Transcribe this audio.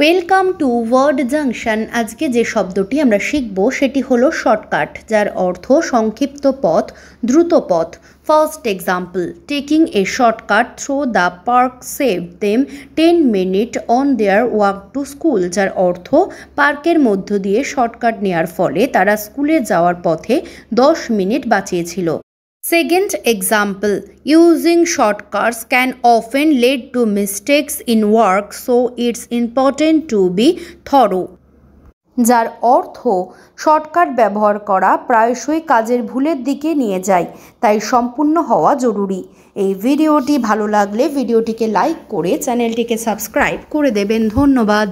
Welcome to word junction আজকে যে শব্দটি আমরা শিখব সেটি হলো শর্টকাট যার অর্থ সংক্ষিপ্ত পথ দ্রুত পথ first example taking a shortcut through the park save them ten minute on their walk to school যার অর্থ পার্কের মধ্য দিয়ে শর্টকাট নেয়ার ফলে তারা স্কুলে যাওয়ার পথে দশ মিনিট বাঁচিয়েছিল Second example, using shortcuts can often lead to mistakes in work, so it's important to be thorough. যার অর্থ শর্টকাট ব্যবহার করা প্রায়শই কাজের ভুলের দিকে নিয়ে যায় তাই সম্পূর্ণ হওয়া জরুরি এই ভিডিওটি ভালো লাগলে ভিডিওটিকে লাইক করে চ্যানেলটিকে সাবস্ক্রাইব করে দেবেন ধন্যবাদ